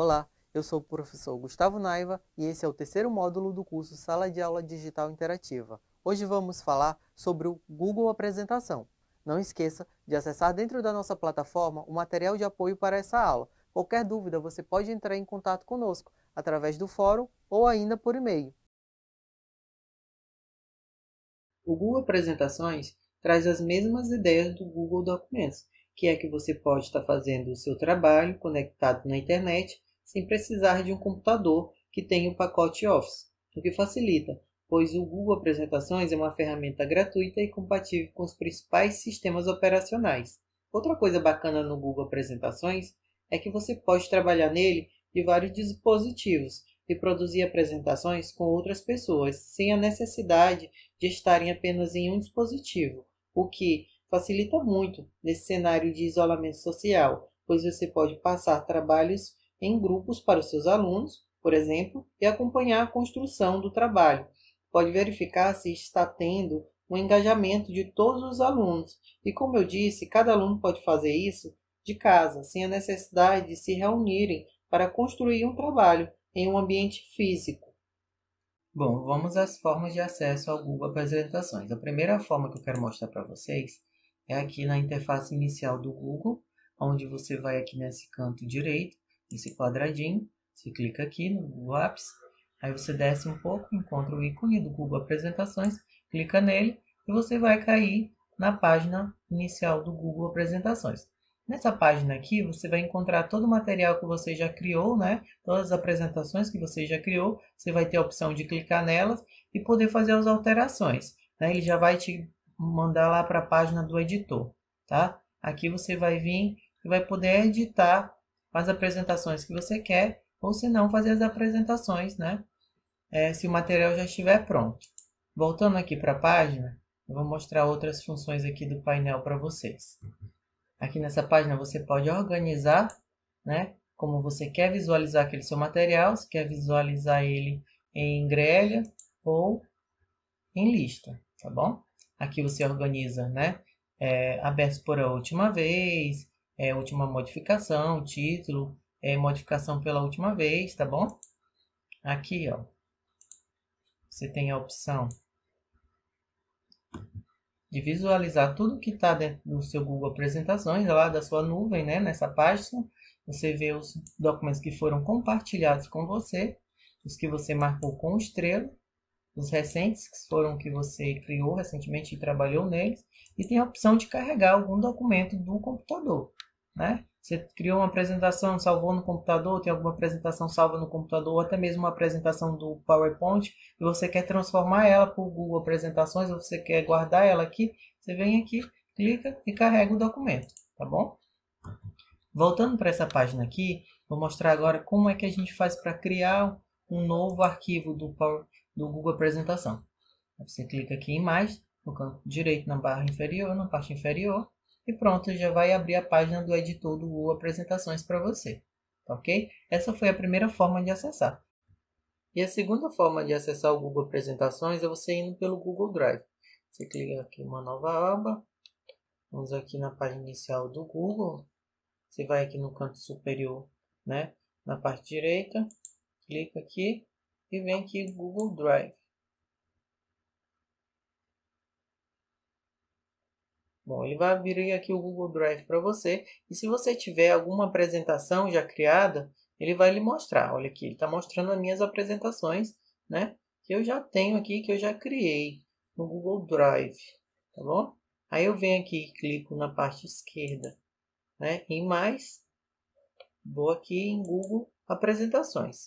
Olá, eu sou o professor Gustavo Naiva e esse é o terceiro módulo do curso Sala de Aula Digital Interativa. Hoje vamos falar sobre o Google Apresentação. Não esqueça de acessar dentro da nossa plataforma o material de apoio para essa aula. Qualquer dúvida, você pode entrar em contato conosco através do fórum ou ainda por e-mail. O Google Apresentações traz as mesmas ideias do Google Documentos, que é que você pode estar fazendo o seu trabalho conectado na internet sem precisar de um computador que tenha o pacote Office, o que facilita, pois o Google Apresentações é uma ferramenta gratuita e compatível com os principais sistemas operacionais. Outra coisa bacana no Google Apresentações é que você pode trabalhar nele de vários dispositivos e produzir apresentações com outras pessoas, sem a necessidade de estarem apenas em um dispositivo, o que facilita muito nesse cenário de isolamento social, pois você pode passar trabalhos em grupos para os seus alunos, por exemplo, e acompanhar a construção do trabalho. Pode verificar se está tendo o um engajamento de todos os alunos. E como eu disse, cada aluno pode fazer isso de casa, sem a necessidade de se reunirem para construir um trabalho em um ambiente físico. Bom, vamos às formas de acesso ao Google Apresentações. A primeira forma que eu quero mostrar para vocês é aqui na interface inicial do Google, onde você vai aqui nesse canto direito esse quadradinho, você clica aqui no Google Apps, aí você desce um pouco, encontra o ícone do Google Apresentações, clica nele e você vai cair na página inicial do Google Apresentações. Nessa página aqui, você vai encontrar todo o material que você já criou, né? Todas as apresentações que você já criou, você vai ter a opção de clicar nelas e poder fazer as alterações. Né? Ele já vai te mandar lá para a página do editor, tá? Aqui você vai vir e vai poder editar as apresentações que você quer, ou se não, fazer as apresentações, né? É, se o material já estiver pronto. Voltando aqui para a página, eu vou mostrar outras funções aqui do painel para vocês. Aqui nessa página você pode organizar, né? Como você quer visualizar aquele seu material, se quer visualizar ele em grelha ou em lista, tá bom? Aqui você organiza, né? É, abertos por a última vez, é, última modificação, título, é, modificação pela última vez, tá bom? Aqui, ó, você tem a opção de visualizar tudo que está dentro do seu Google Apresentações, lá da sua nuvem, né? Nessa página, você vê os documentos que foram compartilhados com você, os que você marcou com estrela, os recentes, que foram que você criou recentemente e trabalhou neles, e tem a opção de carregar algum documento do computador né? Você criou uma apresentação, salvou no computador, tem alguma apresentação salva no computador, ou até mesmo uma apresentação do PowerPoint, e você quer transformar ela para o Google Apresentações, ou você quer guardar ela aqui, você vem aqui, clica e carrega o documento, tá bom? Voltando para essa página aqui, vou mostrar agora como é que a gente faz para criar um novo arquivo do, Power, do Google Apresentação. Você clica aqui em mais, no canto direito na barra inferior, na parte inferior, e pronto, já vai abrir a página do editor do Google Apresentações para você, tá ok? Essa foi a primeira forma de acessar. E a segunda forma de acessar o Google Apresentações é você indo pelo Google Drive. Você clica aqui em uma nova aba, vamos aqui na página inicial do Google, você vai aqui no canto superior, né, na parte direita, clica aqui e vem aqui Google Drive. Bom, ele vai abrir aqui o Google Drive para você e se você tiver alguma apresentação já criada, ele vai lhe mostrar. Olha aqui, ele está mostrando as minhas apresentações, né? Que eu já tenho aqui, que eu já criei no Google Drive, tá bom? Aí eu venho aqui e clico na parte esquerda, né? Em mais, vou aqui em Google Apresentações.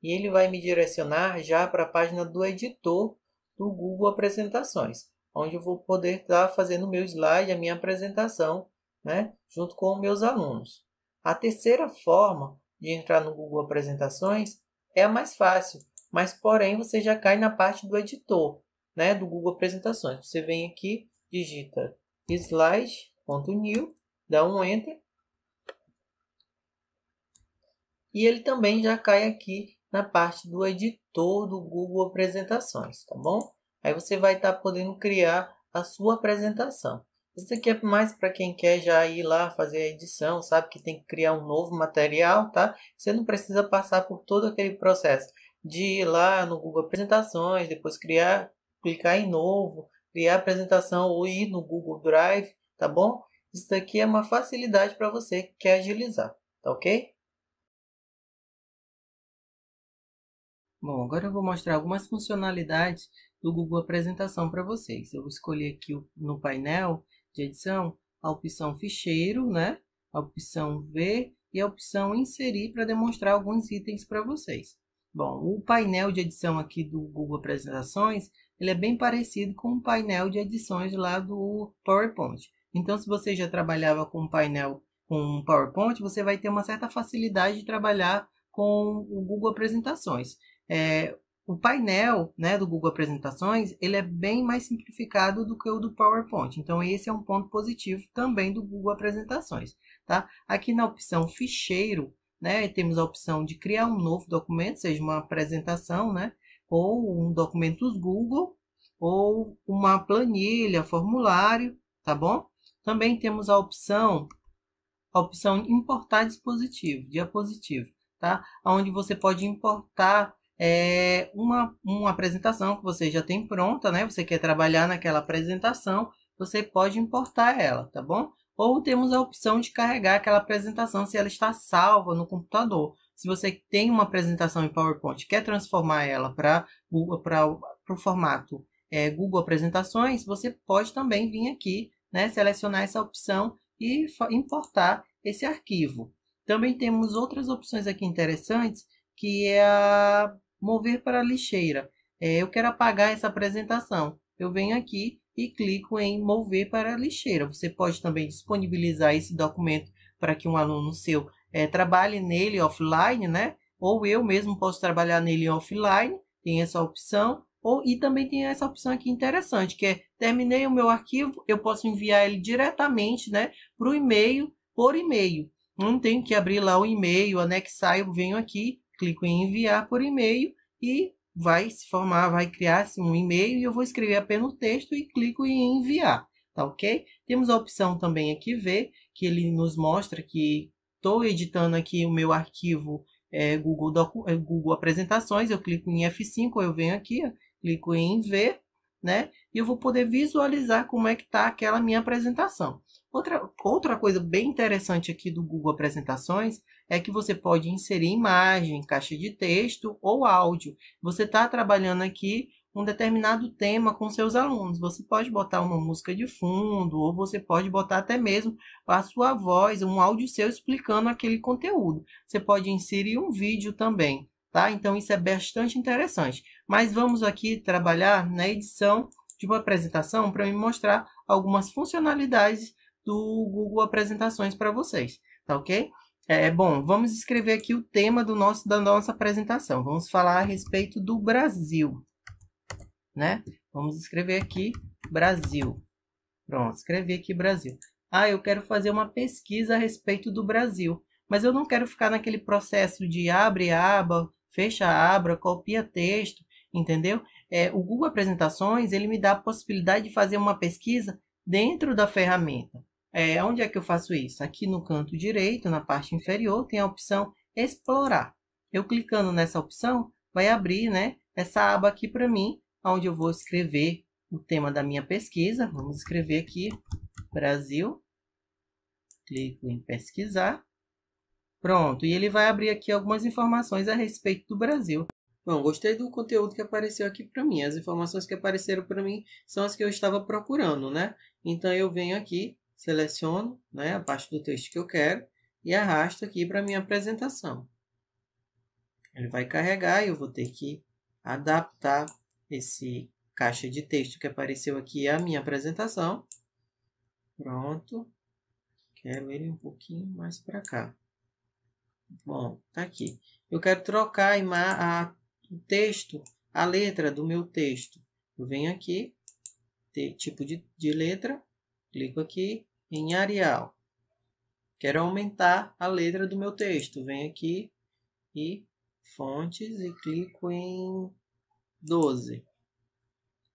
E ele vai me direcionar já para a página do editor do Google Apresentações onde eu vou poder estar tá fazendo o meu slide, a minha apresentação, né, junto com meus alunos. A terceira forma de entrar no Google Apresentações é a mais fácil, mas porém você já cai na parte do editor, né, do Google Apresentações. Você vem aqui, digita slide.new, dá um enter. E ele também já cai aqui na parte do editor do Google Apresentações, tá bom? Aí você vai estar tá podendo criar a sua apresentação. Isso aqui é mais para quem quer já ir lá fazer a edição, sabe que tem que criar um novo material, tá? Você não precisa passar por todo aquele processo de ir lá no Google Apresentações, depois criar, clicar em novo, criar apresentação ou ir no Google Drive, tá bom? Isso daqui é uma facilidade para você que quer agilizar, tá ok? Bom, agora eu vou mostrar algumas funcionalidades do Google Apresentação para vocês. Eu vou escolher aqui no painel de edição a opção Ficheiro, né? a opção Ver e a opção Inserir para demonstrar alguns itens para vocês. Bom, o painel de edição aqui do Google Apresentações, ele é bem parecido com o painel de edições lá do PowerPoint. Então, se você já trabalhava com um painel com PowerPoint, você vai ter uma certa facilidade de trabalhar com o Google Apresentações. É, o painel né, do Google Apresentações ele é bem mais simplificado do que o do PowerPoint. Então, esse é um ponto positivo também do Google Apresentações. Tá? Aqui na opção Ficheiro, né, temos a opção de criar um novo documento, seja uma apresentação, né, ou um documento Google, ou uma planilha, formulário, tá bom? Também temos a opção, a opção importar dispositivo, diapositivo, tá? Onde você pode importar é uma, uma apresentação que você já tem pronta, né? Você quer trabalhar naquela apresentação, você pode importar ela, tá bom? Ou temos a opção de carregar aquela apresentação se ela está salva no computador. Se você tem uma apresentação em PowerPoint, e quer transformar ela para o formato é, Google Apresentações, você pode também vir aqui, né, selecionar essa opção e importar esse arquivo. Também temos outras opções aqui interessantes, que é a mover para a lixeira. É, eu quero apagar essa apresentação. Eu venho aqui e clico em mover para a lixeira. Você pode também disponibilizar esse documento para que um aluno seu é, trabalhe nele offline, né? Ou eu mesmo posso trabalhar nele offline, tem essa opção. Ou, e também tem essa opção aqui interessante, que é terminei o meu arquivo, eu posso enviar ele diretamente né, para o e-mail, por e-mail. Não tenho que abrir lá o e-mail, anexar, eu venho aqui, clico em enviar por e-mail e vai se formar, vai criar-se um e-mail e eu vou escrever apenas o texto e clico em enviar, tá ok? Temos a opção também aqui ver, que ele nos mostra que estou editando aqui o meu arquivo é, Google, Docu é, Google Apresentações, eu clico em F5, eu venho aqui, clico em ver, né? E eu vou poder visualizar como é que está aquela minha apresentação. Outra, outra coisa bem interessante aqui do Google Apresentações é que você pode inserir imagem, caixa de texto ou áudio. Você está trabalhando aqui um determinado tema com seus alunos. Você pode botar uma música de fundo, ou você pode botar até mesmo a sua voz, um áudio seu explicando aquele conteúdo. Você pode inserir um vídeo também, tá? Então isso é bastante interessante. Mas vamos aqui trabalhar na edição de uma apresentação para me mostrar algumas funcionalidades do Google Apresentações para vocês, tá ok? É, bom, vamos escrever aqui o tema do nosso, da nossa apresentação. Vamos falar a respeito do Brasil, né? Vamos escrever aqui Brasil. Pronto, escrevi aqui Brasil. Ah, eu quero fazer uma pesquisa a respeito do Brasil, mas eu não quero ficar naquele processo de abre aba, fecha aba, copia texto, entendeu? É, o Google Apresentações, ele me dá a possibilidade de fazer uma pesquisa dentro da ferramenta. É, onde é que eu faço isso? Aqui no canto direito, na parte inferior, tem a opção Explorar. Eu clicando nessa opção, vai abrir né, essa aba aqui para mim, onde eu vou escrever o tema da minha pesquisa. Vamos escrever aqui, Brasil. Clico em pesquisar. Pronto, e ele vai abrir aqui algumas informações a respeito do Brasil. Bom, gostei do conteúdo que apareceu aqui para mim. As informações que apareceram para mim são as que eu estava procurando, né? Então, eu venho aqui seleciono né, a parte do texto que eu quero e arrasto aqui para a minha apresentação. Ele vai carregar e eu vou ter que adaptar esse caixa de texto que apareceu aqui à minha apresentação. Pronto. Quero ele um pouquinho mais para cá. Bom, tá aqui. Eu quero trocar a, a, o texto, a letra do meu texto. Eu venho aqui, tipo de, de letra, clico aqui, em Arial. Quero aumentar a letra do meu texto. Venho aqui e fontes e clico em 12.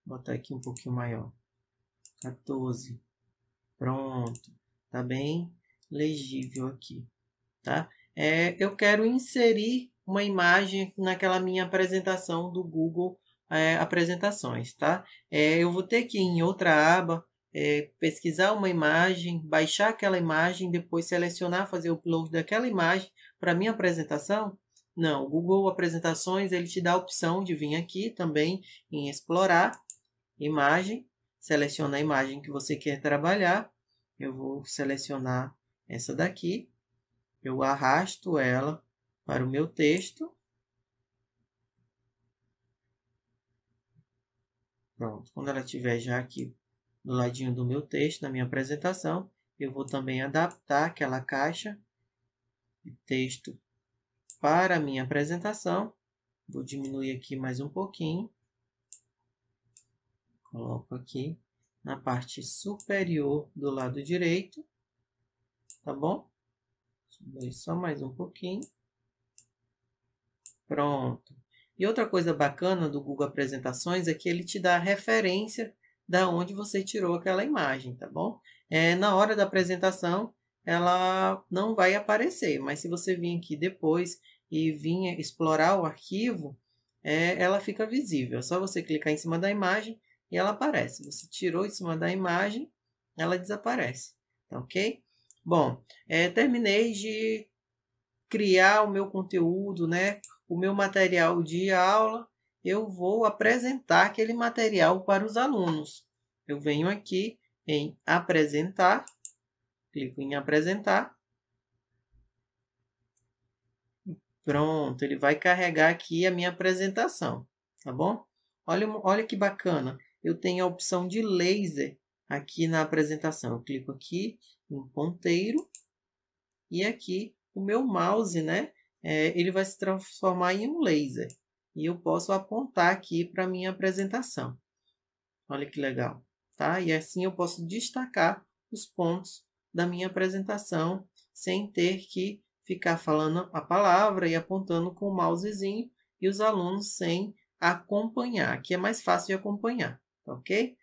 Vou botar aqui um pouquinho maior. 14. Pronto. Tá bem legível aqui, tá? É, eu quero inserir uma imagem naquela minha apresentação do Google é, Apresentações, tá? É, eu vou ter que ir em outra aba, é, pesquisar uma imagem, baixar aquela imagem, depois selecionar, fazer o upload daquela imagem para minha apresentação? Não, o Google Apresentações ele te dá a opção de vir aqui também em explorar imagem, seleciona a imagem que você quer trabalhar. Eu vou selecionar essa daqui, eu arrasto ela para o meu texto. Pronto, quando ela estiver já aqui do ladinho do meu texto, da minha apresentação. Eu vou também adaptar aquela caixa de texto para a minha apresentação. Vou diminuir aqui mais um pouquinho. Coloco aqui na parte superior do lado direito. Tá bom? Subir só mais um pouquinho. Pronto. E outra coisa bacana do Google Apresentações é que ele te dá referência da onde você tirou aquela imagem, tá bom? É, na hora da apresentação, ela não vai aparecer, mas se você vir aqui depois e vir explorar o arquivo, é, ela fica visível. É só você clicar em cima da imagem e ela aparece. Você tirou em cima da imagem, ela desaparece, tá ok? Bom, é, terminei de criar o meu conteúdo, né? O meu material de aula eu vou apresentar aquele material para os alunos. Eu venho aqui em apresentar, clico em apresentar. Pronto, ele vai carregar aqui a minha apresentação, tá bom? Olha, olha que bacana, eu tenho a opção de laser aqui na apresentação. Eu clico aqui em ponteiro e aqui o meu mouse, né? É, ele vai se transformar em um laser. E eu posso apontar aqui para minha apresentação. Olha que legal, tá? E assim eu posso destacar os pontos da minha apresentação sem ter que ficar falando a palavra e apontando com o mousezinho e os alunos sem acompanhar, que é mais fácil de acompanhar, tá ok?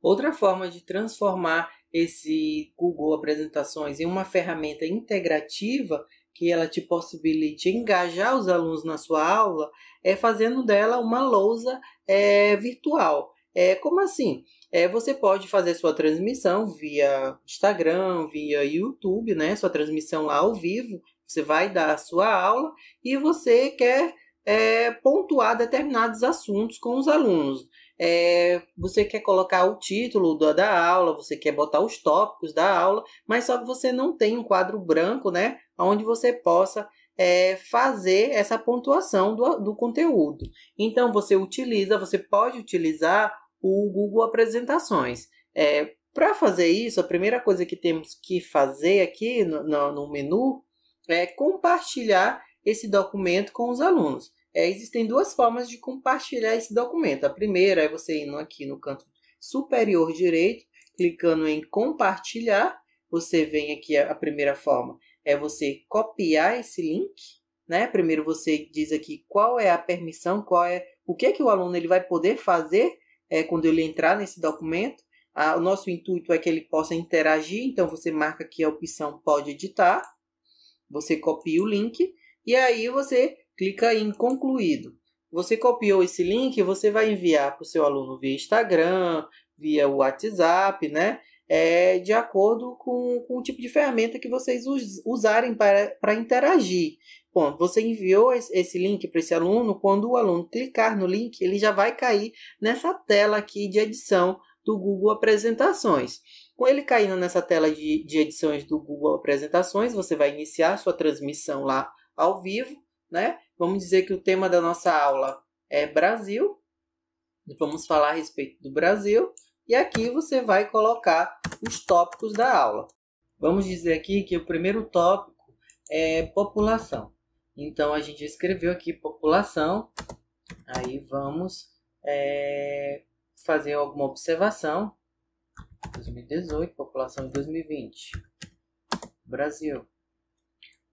Outra forma de transformar esse Google Apresentações em uma ferramenta integrativa que ela te possibilite engajar os alunos na sua aula é fazendo dela uma lousa é, virtual. É, como assim? É, você pode fazer sua transmissão via Instagram, via YouTube, né? Sua transmissão lá ao vivo. Você vai dar a sua aula e você quer é, pontuar determinados assuntos com os alunos é, você quer colocar o título da, da, aula, você quer botar os tópicos da aula, mas só que você não tem um quadro branco, né? Onde você possa é, fazer essa pontuação do, do conteúdo. Então, você utiliza, você pode utilizar o Google Apresentações. É, Para fazer isso, a primeira coisa que temos que fazer aqui no, no, no menu é compartilhar esse documento com os alunos. É, existem duas formas de compartilhar esse documento. A primeira é você indo aqui no canto superior direito, clicando em compartilhar. Você vem aqui, a primeira forma é você copiar esse link, né? Primeiro você diz aqui qual é a permissão, qual é o que é que o aluno ele vai poder fazer é, quando ele entrar nesse documento. Ah, o nosso intuito é que ele possa interagir, então você marca aqui a opção pode editar, você copia o link e aí você clica em concluído. Você copiou esse link, você vai enviar para o seu aluno via Instagram, via WhatsApp, né? É, de acordo com, com o tipo de ferramenta que vocês us, usarem para, para interagir. Bom, você enviou esse link para esse aluno, quando o aluno clicar no link, ele já vai cair nessa tela aqui de edição do Google Apresentações. Com ele caindo nessa tela de, de edições do Google Apresentações, você vai iniciar sua transmissão lá ao vivo, né? Vamos dizer que o tema da nossa aula é Brasil. Vamos falar a respeito do Brasil. E aqui você vai colocar os tópicos da aula. Vamos dizer aqui que o primeiro tópico é população. Então, a gente escreveu aqui população. Aí, vamos é, fazer alguma observação. 2018, população de 2020. Brasil.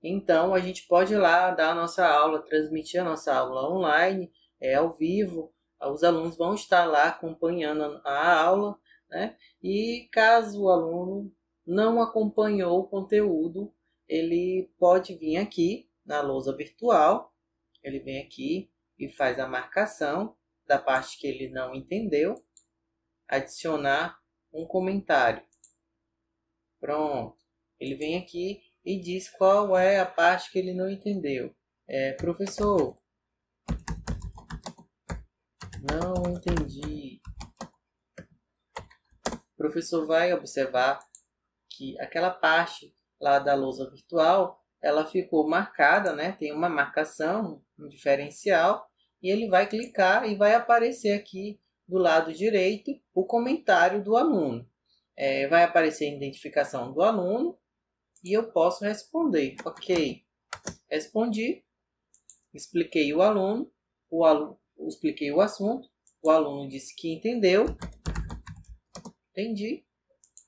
Então, a gente pode ir lá dar a nossa aula, transmitir a nossa aula online, é, ao vivo. Os alunos vão estar lá acompanhando a aula, né? E caso o aluno não acompanhou o conteúdo, ele pode vir aqui na lousa virtual, ele vem aqui e faz a marcação da parte que ele não entendeu, adicionar um comentário. Pronto. Ele vem aqui e diz qual é a parte que ele não entendeu. É, professor, não entendi. O professor vai observar que aquela parte lá da lousa virtual, ela ficou marcada, né? Tem uma marcação, um diferencial, e ele vai clicar e vai aparecer aqui do lado direito o comentário do aluno. É, vai aparecer a identificação do aluno e eu posso responder. Ok, respondi, expliquei o aluno, o aluno expliquei o assunto, o aluno disse que entendeu, entendi,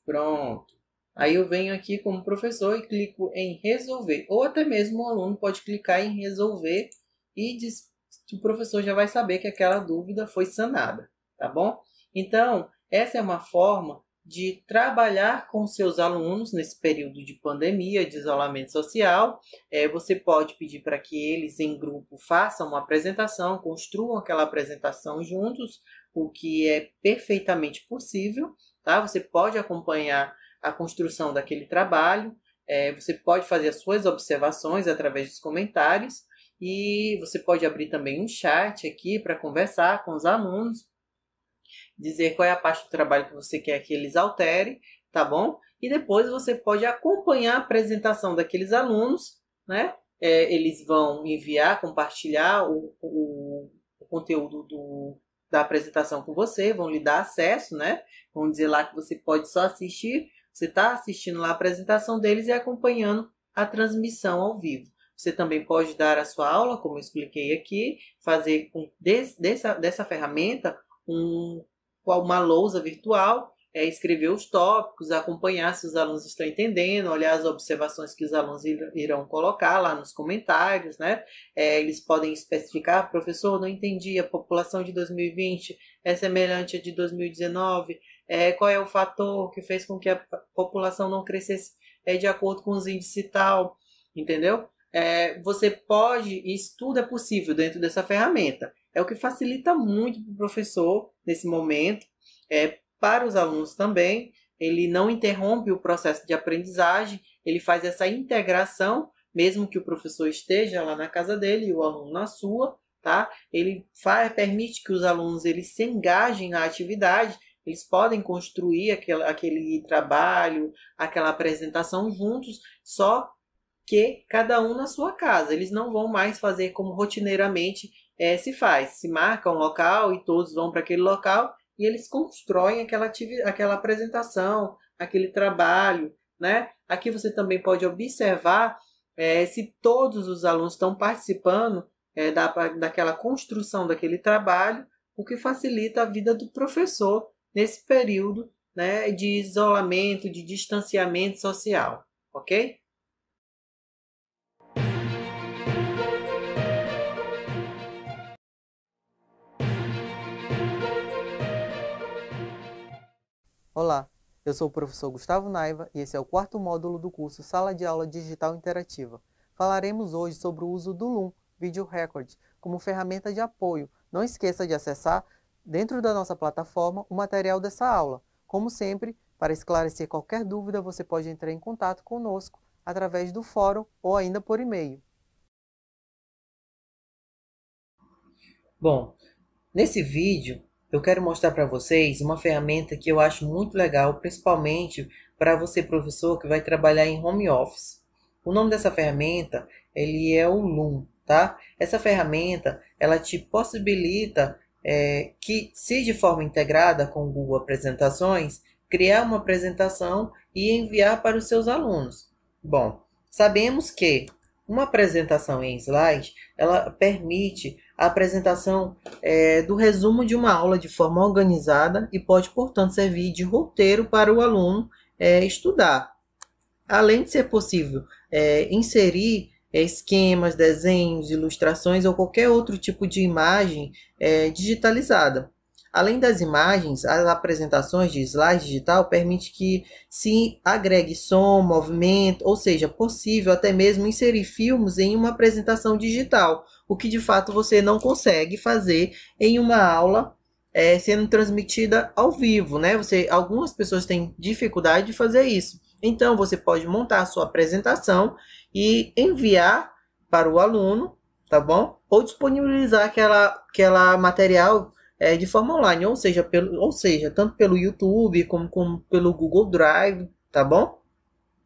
pronto. Aí eu venho aqui como professor e clico em resolver, ou até mesmo o aluno pode clicar em resolver e diz, o professor já vai saber que aquela dúvida foi sanada, tá bom? Então, essa é uma forma de trabalhar com seus alunos nesse período de pandemia, de isolamento social. É, você pode pedir para que eles, em grupo, façam uma apresentação, construam aquela apresentação juntos, o que é perfeitamente possível. Tá? Você pode acompanhar a construção daquele trabalho, é, você pode fazer as suas observações através dos comentários e você pode abrir também um chat aqui para conversar com os alunos dizer qual é a parte do trabalho que você quer que eles alterem, tá bom? E depois você pode acompanhar a apresentação daqueles alunos, né? É, eles vão enviar, compartilhar o, o, o conteúdo do, da apresentação com você, vão lhe dar acesso, né? Vão dizer lá que você pode só assistir, você está assistindo lá a apresentação deles e acompanhando a transmissão ao vivo. Você também pode dar a sua aula, como eu expliquei aqui, fazer com des, dessa, dessa ferramenta um uma lousa virtual, é escrever os tópicos, acompanhar se os alunos estão entendendo, olhar as observações que os alunos irão colocar lá nos comentários, né? É, eles podem especificar, professor, não entendi, a população de 2020 é semelhante à de 2019, é, qual é o fator que fez com que a população não crescesse é, de acordo com os índices tal, entendeu? É, você pode, isso tudo é possível dentro dessa ferramenta é o que facilita muito para o professor nesse momento, é, para os alunos também. Ele não interrompe o processo de aprendizagem, ele faz essa integração, mesmo que o professor esteja lá na casa dele e o aluno na sua, tá? Ele faz, permite que os alunos eles se engajem na atividade, eles podem construir aquele, aquele trabalho, aquela apresentação juntos, só que cada um na sua casa. Eles não vão mais fazer como rotineiramente é, se faz. Se marca um local e todos vão para aquele local e eles constroem aquela, aquela apresentação, aquele trabalho. Né? Aqui você também pode observar é, se todos os alunos estão participando é, da, daquela construção daquele trabalho, o que facilita a vida do professor nesse período né, de isolamento, de distanciamento social, ok? Olá, eu sou o professor Gustavo Naiva e esse é o quarto módulo do curso Sala de Aula Digital Interativa. Falaremos hoje sobre o uso do Loom Video Record como ferramenta de apoio. Não esqueça de acessar, dentro da nossa plataforma, o material dessa aula. Como sempre, para esclarecer qualquer dúvida, você pode entrar em contato conosco através do fórum ou ainda por e-mail. Bom, nesse vídeo eu quero mostrar para vocês uma ferramenta que eu acho muito legal, principalmente para você professor que vai trabalhar em home office. O nome dessa ferramenta, ele é o Loom, tá? Essa ferramenta, ela te possibilita é, que, se de forma integrada com o Google Apresentações, criar uma apresentação e enviar para os seus alunos. Bom, sabemos que uma apresentação em slide, ela permite a apresentação é, do resumo de uma aula de forma organizada e pode, portanto, servir de roteiro para o aluno é, estudar. Além de ser possível é, inserir é, esquemas, desenhos, ilustrações ou qualquer outro tipo de imagem é, digitalizada. Além das imagens, as apresentações de slide digital permite que se agregue som, movimento, ou seja, possível até mesmo inserir filmes em uma apresentação digital, o que de fato você não consegue fazer em uma aula é, sendo transmitida ao vivo, né? Você, algumas pessoas têm dificuldade de fazer isso. Então você pode montar a sua apresentação e enviar para o aluno, tá bom? Ou disponibilizar aquela, aquela material é, de forma online, ou seja, pelo, ou seja, tanto pelo YouTube como, como pelo Google Drive, tá bom?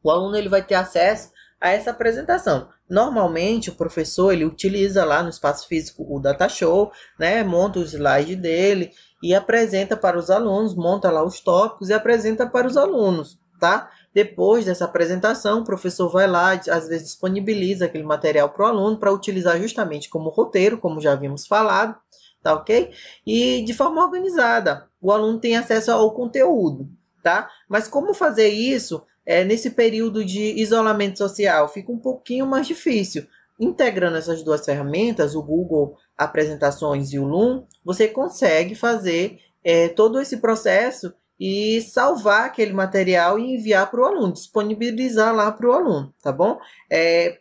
O aluno ele vai ter acesso a essa apresentação. Normalmente o professor ele utiliza lá no espaço físico o data show, né, monta o slide dele e apresenta para os alunos, monta lá os tópicos e apresenta para os alunos, tá? Depois dessa apresentação, o professor vai lá, às vezes disponibiliza aquele material para o aluno para utilizar justamente como roteiro, como já vimos falado, tá ok? E de forma organizada, o aluno tem acesso ao conteúdo, tá? Mas como fazer isso é, nesse período de isolamento social, fica um pouquinho mais difícil. Integrando essas duas ferramentas, o Google Apresentações e o Loom, você consegue fazer é, todo esse processo e salvar aquele material e enviar para o aluno, disponibilizar lá para o aluno, tá bom? É,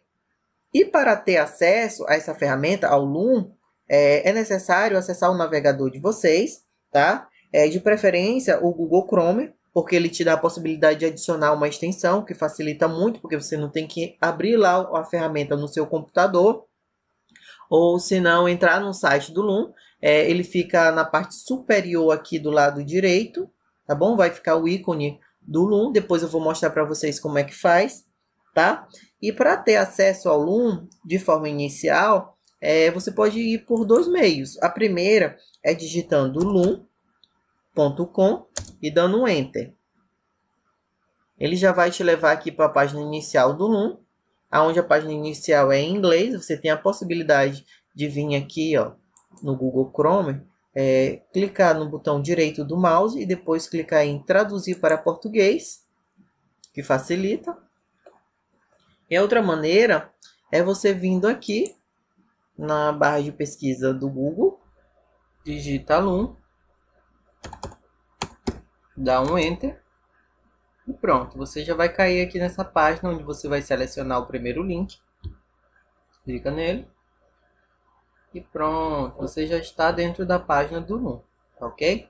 e para ter acesso a essa ferramenta, ao Loom, é, é necessário acessar o navegador de vocês, tá? É, de preferência o Google Chrome, porque ele te dá a possibilidade de adicionar uma extensão, que facilita muito, porque você não tem que abrir lá a ferramenta no seu computador, ou se não, entrar no site do Loom, é, ele fica na parte superior aqui do lado direito, tá bom? Vai ficar o ícone do Loom, depois eu vou mostrar para vocês como é que faz, tá? E para ter acesso ao Loom de forma inicial, é, você pode ir por dois meios. A primeira é digitando Loom, com e dando um Enter. Ele já vai te levar aqui para a página inicial do Loom, aonde a página inicial é em inglês. Você tem a possibilidade de vir aqui ó, no Google Chrome, é, clicar no botão direito do mouse e depois clicar em traduzir para português, que facilita. E outra maneira é você vindo aqui na barra de pesquisa do Google, digita Loom, dá um enter e pronto, você já vai cair aqui nessa página onde você vai selecionar o primeiro link, clica nele e pronto, você já está dentro da página do Loom, tá ok?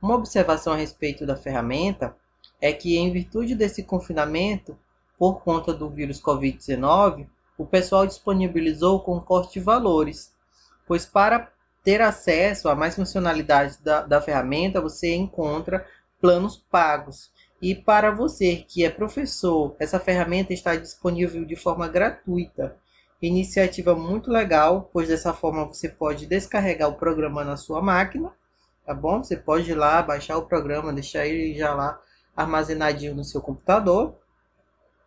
Uma observação a respeito da ferramenta é que em virtude desse confinamento, por conta do vírus Covid-19, o pessoal disponibilizou o concorte de valores, pois para ter acesso a mais funcionalidades da, da ferramenta, você encontra planos pagos. E para você que é professor, essa ferramenta está disponível de forma gratuita. Iniciativa muito legal, pois dessa forma você pode descarregar o programa na sua máquina, tá bom? Você pode ir lá baixar o programa, deixar ele já lá armazenadinho no seu computador,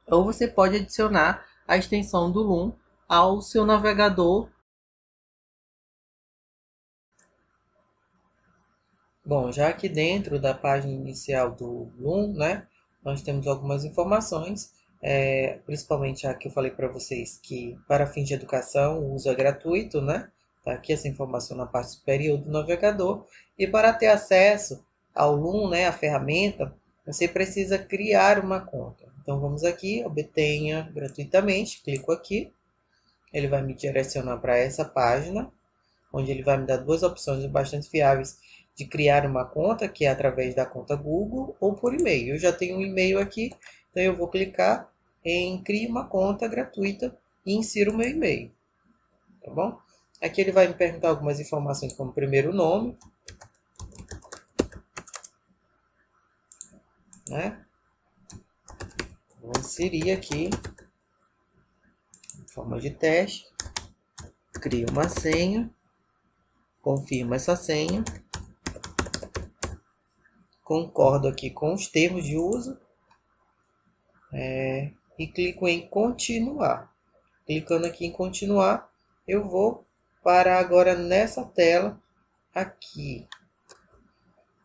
ou você pode adicionar a extensão do Loom ao seu navegador Bom, já aqui dentro da página inicial do Bloom, né, nós temos algumas informações, é, principalmente a que eu falei para vocês que para fins de educação o uso é gratuito, né? Tá aqui essa informação na parte superior do navegador. E para ter acesso ao Loom, né, a ferramenta, você precisa criar uma conta. Então vamos aqui, obtenha gratuitamente, clico aqui. Ele vai me direcionar para essa página, onde ele vai me dar duas opções bastante fiáveis de criar uma conta, que é através da conta Google ou por e-mail. Eu já tenho um e-mail aqui, então eu vou clicar em criar uma conta gratuita e insiro o meu e-mail, tá bom? Aqui ele vai me perguntar algumas informações como primeiro nome, né? Vou inserir aqui, forma de teste, crio uma senha, confirmo essa senha, concordo aqui com os termos de uso é, e clico em continuar. Clicando aqui em continuar, eu vou parar agora nessa tela aqui,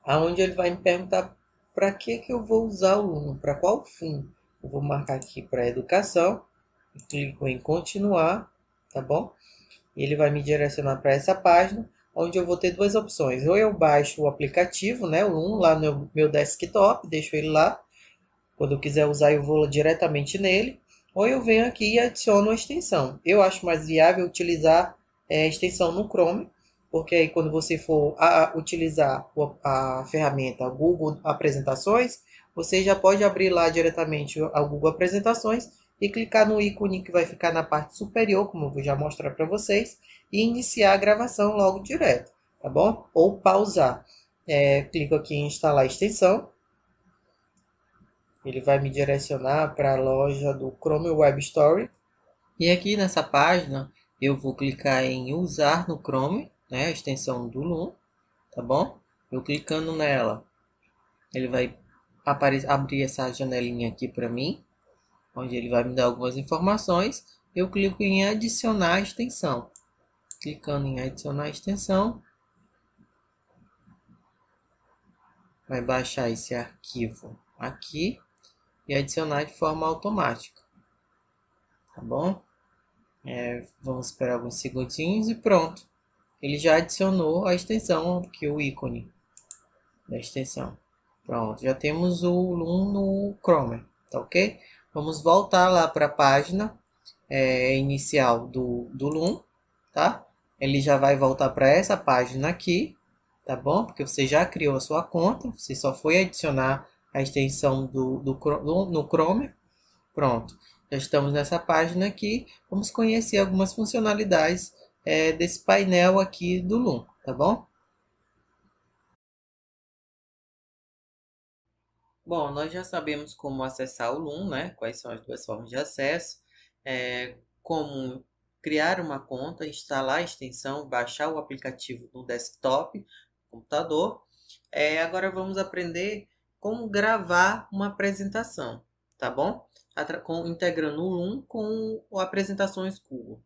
aonde ele vai me perguntar para que, que eu vou usar o Luno, para qual fim. Eu vou marcar aqui para educação, clico em continuar, tá bom? Ele vai me direcionar para essa página, onde eu vou ter duas opções. Ou eu baixo o aplicativo, né, o Loom, lá no meu desktop, deixo ele lá. Quando eu quiser usar, eu vou diretamente nele. Ou eu venho aqui e adiciono uma extensão. Eu acho mais viável utilizar é, a extensão no Chrome, porque aí quando você for a, utilizar a ferramenta Google Apresentações, você já pode abrir lá diretamente a Google Apresentações e clicar no ícone que vai ficar na parte superior, como eu vou já mostrar para vocês, e iniciar a gravação logo direto, tá bom? Ou pausar. É, clico aqui em instalar a extensão. Ele vai me direcionar para a loja do Chrome Web Store. E aqui nessa página eu vou clicar em usar no Chrome, né, a extensão do Loom, tá bom? Eu clicando nela, ele vai abrir essa janelinha aqui para mim, onde ele vai me dar algumas informações. Eu clico em adicionar extensão. Clicando em adicionar extensão, vai baixar esse arquivo aqui e adicionar de forma automática. Tá bom? É, vamos esperar alguns segundinhos e pronto. Ele já adicionou a extensão, que é o ícone da extensão. Pronto, já temos o Loom no Chrome, tá ok? Vamos voltar lá para a página é, inicial do, do Loom, tá? Ele já vai voltar para essa página aqui, tá bom? Porque você já criou a sua conta, você só foi adicionar a extensão do, do, do no Chrome. Pronto, já estamos nessa página aqui. Vamos conhecer algumas funcionalidades é, desse painel aqui do Loom, tá bom? Bom, nós já sabemos como acessar o Loom, né? Quais são as duas formas de acesso. É, como criar uma conta, instalar a extensão, baixar o aplicativo no desktop, computador. É, agora vamos aprender como gravar uma apresentação, tá bom? Atra com, integrando o Loom com o Apresentações Google.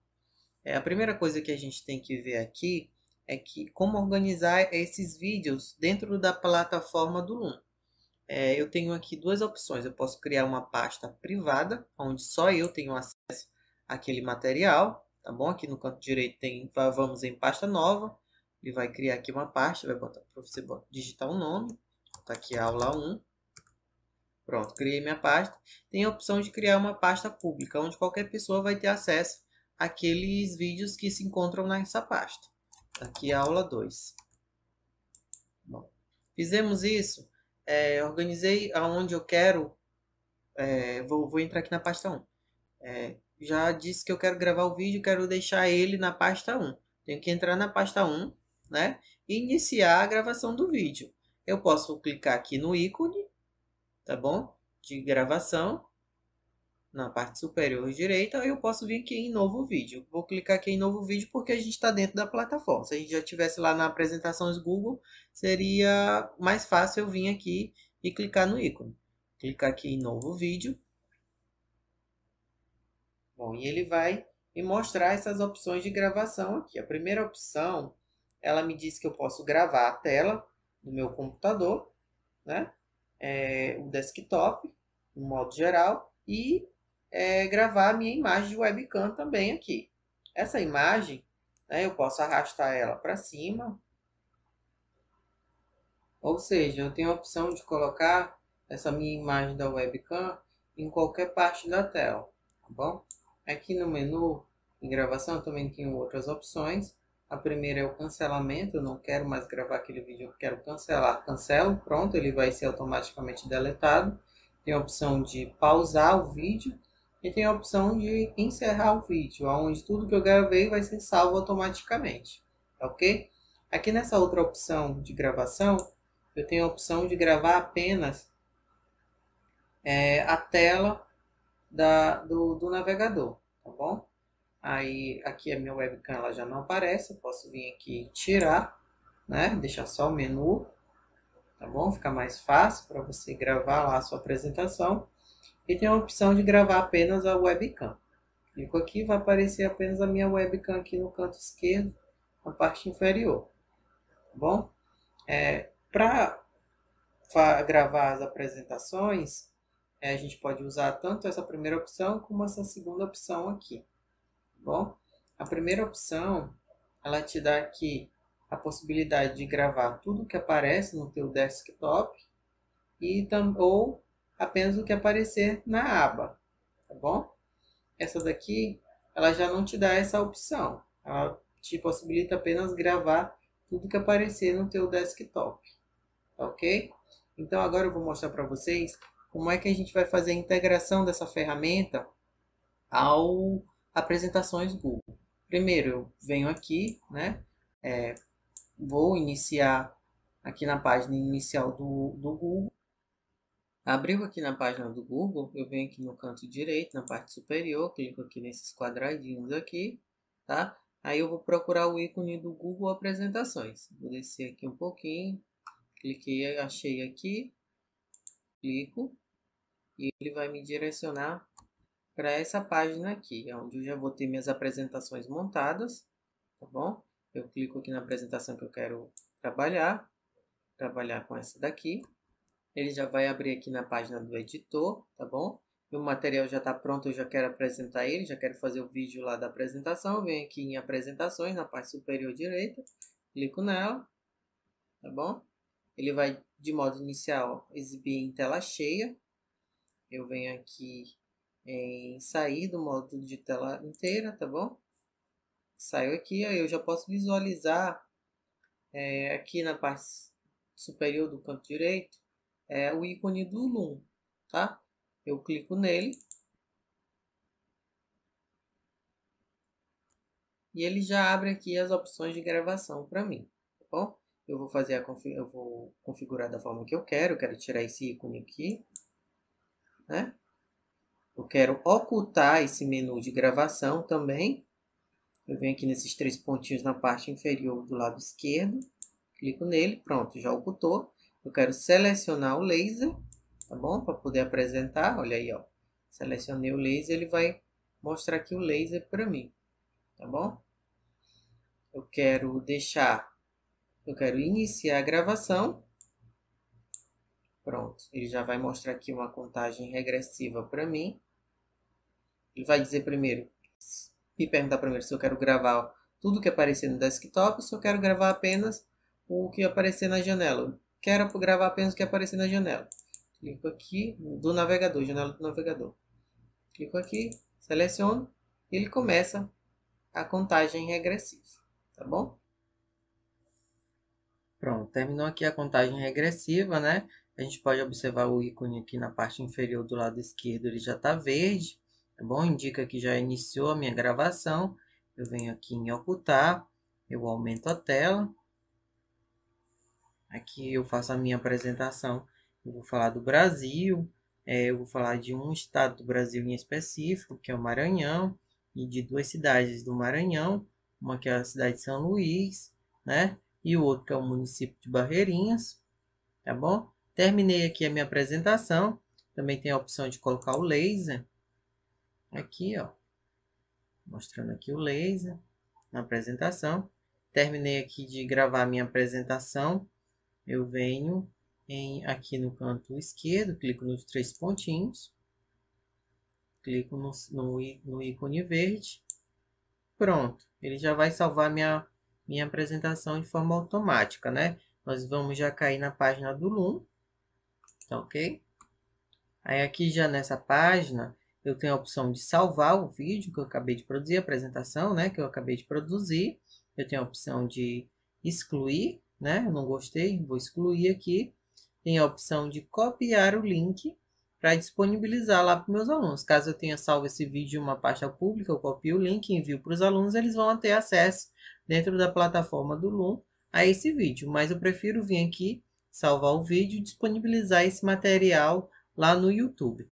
É, a primeira coisa que a gente tem que ver aqui é que como organizar esses vídeos dentro da plataforma do Loom é, eu tenho aqui duas opções. Eu posso criar uma pasta privada, onde só eu tenho acesso àquele material, tá bom? Aqui no canto direito tem, vamos em pasta nova, ele vai criar aqui uma pasta, vai botar, você bota, digitar o um nome, tá aqui aula 1, pronto, criei minha pasta. Tem a opção de criar uma pasta pública, onde qualquer pessoa vai ter acesso àqueles vídeos que se encontram nessa pasta. Está aqui aula 2. Bom, fizemos isso, é, organizei aonde eu quero. É, vou, vou entrar aqui na pasta 1. É, já disse que eu quero gravar o vídeo, quero deixar ele na pasta 1. Tenho que entrar na pasta 1, né? E iniciar a gravação do vídeo. Eu posso clicar aqui no ícone, tá bom? De gravação na parte superior direita, eu posso vir aqui em novo vídeo. Vou clicar aqui em novo vídeo porque a gente está dentro da plataforma. Se a gente já estivesse lá na apresentações Google, seria mais fácil eu vir aqui e clicar no ícone. Clicar aqui em novo vídeo. Bom, e ele vai me mostrar essas opções de gravação aqui. A primeira opção, ela me diz que eu posso gravar a tela do meu computador, né? É, o desktop, no modo geral, e é, gravar a minha imagem de webcam também aqui. Essa imagem, né, eu posso arrastar ela para cima. Ou seja, eu tenho a opção de colocar essa minha imagem da webcam em qualquer parte da tela, tá bom? Aqui no menu em gravação eu também tenho outras opções. A primeira é o cancelamento, eu não quero mais gravar aquele vídeo, eu quero cancelar, cancelo, pronto, ele vai ser automaticamente deletado. Tem a opção de pausar o vídeo, e tem a opção de encerrar o vídeo, onde tudo que eu gravei vai ser salvo automaticamente, tá ok? Aqui nessa outra opção de gravação, eu tenho a opção de gravar apenas é, a tela da, do, do, navegador, tá bom? Aí aqui a minha webcam ela já não aparece, eu posso vir aqui e tirar, né? Deixar só o menu, tá bom? Fica mais fácil para você gravar lá a sua apresentação. E tem a opção de gravar apenas a webcam. Clico aqui vai aparecer apenas a minha webcam aqui no canto esquerdo, na parte inferior. Tá bom? É, Para gravar as apresentações, é, a gente pode usar tanto essa primeira opção como essa segunda opção aqui. Tá bom? A primeira opção, ela te dá aqui a possibilidade de gravar tudo que aparece no teu desktop e ou apenas o que aparecer na aba, tá bom? Essa daqui, ela já não te dá essa opção. Ela te possibilita apenas gravar tudo que aparecer no teu desktop, tá ok? Então agora eu vou mostrar para vocês como é que a gente vai fazer a integração dessa ferramenta ao apresentações Google. Primeiro eu venho aqui, né? É, vou iniciar aqui na página inicial do, do Google Abriu aqui na página do Google, eu venho aqui no canto direito, na parte superior, clico aqui nesses quadradinhos aqui, tá? Aí eu vou procurar o ícone do Google Apresentações. Vou descer aqui um pouquinho, cliquei, achei aqui, clico, e ele vai me direcionar para essa página aqui, é onde eu já vou ter minhas apresentações montadas, tá bom? Eu clico aqui na apresentação que eu quero trabalhar, trabalhar com essa daqui, ele já vai abrir aqui na página do editor, tá bom? Meu material já está pronto, eu já quero apresentar ele, já quero fazer o vídeo lá da apresentação. venho aqui em apresentações, na parte superior direita, clico nela, tá bom? Ele vai, de modo inicial, exibir em tela cheia. Eu venho aqui em sair do modo de tela inteira, tá bom? Saiu aqui, aí eu já posso visualizar é, aqui na parte superior do canto direito, é o ícone do Loom, tá? Eu clico nele. E ele já abre aqui as opções de gravação para mim, tá bom? Eu vou fazer a eu vou configurar da forma que eu quero, eu quero tirar esse ícone aqui, né? Eu quero ocultar esse menu de gravação também. Eu venho aqui nesses três pontinhos na parte inferior do lado esquerdo, clico nele, pronto, já ocultou. Eu quero selecionar o laser, tá bom? Para poder apresentar, olha aí, ó. Selecionei o laser, ele vai mostrar aqui o laser para mim, tá bom? Eu quero deixar, eu quero iniciar a gravação. Pronto, ele já vai mostrar aqui uma contagem regressiva para mim. Ele vai dizer primeiro, me perguntar primeiro se eu quero gravar tudo que aparecer no desktop, se eu quero gravar apenas o que aparecer na janela. Quero gravar apenas o que aparecer na janela. Clico aqui do navegador, janela do navegador. Clico aqui, seleciono e ele começa a contagem regressiva, tá bom? Pronto, terminou aqui a contagem regressiva, né? A gente pode observar o ícone aqui na parte inferior do lado esquerdo, ele já está verde, tá bom? Indica que já iniciou a minha gravação. Eu venho aqui em ocultar, eu aumento a tela, Aqui eu faço a minha apresentação. Eu vou falar do Brasil, é, eu vou falar de um estado do Brasil em específico, que é o Maranhão, e de duas cidades do Maranhão, uma que é a cidade de São Luís, né? E o outro que é o município de Barreirinhas, tá bom? Terminei aqui a minha apresentação. Também tem a opção de colocar o laser. Aqui, ó. Mostrando aqui o laser na apresentação. Terminei aqui de gravar a minha apresentação eu venho em aqui no canto esquerdo, clico nos três pontinhos, clico no, no, no ícone verde, pronto. Ele já vai salvar minha, minha apresentação de forma automática, né? Nós vamos já cair na página do Loom, tá ok? Aí aqui já nessa página, eu tenho a opção de salvar o vídeo que eu acabei de produzir, a apresentação, né, que eu acabei de produzir. Eu tenho a opção de excluir né? Eu não gostei, vou excluir aqui. Tem a opção de copiar o link para disponibilizar lá para meus alunos. Caso eu tenha salvo esse vídeo em uma pasta pública, eu copio o link e envio para os alunos, eles vão ter acesso dentro da plataforma do Loom a esse vídeo. Mas eu prefiro vir aqui, salvar o vídeo e disponibilizar esse material lá no YouTube.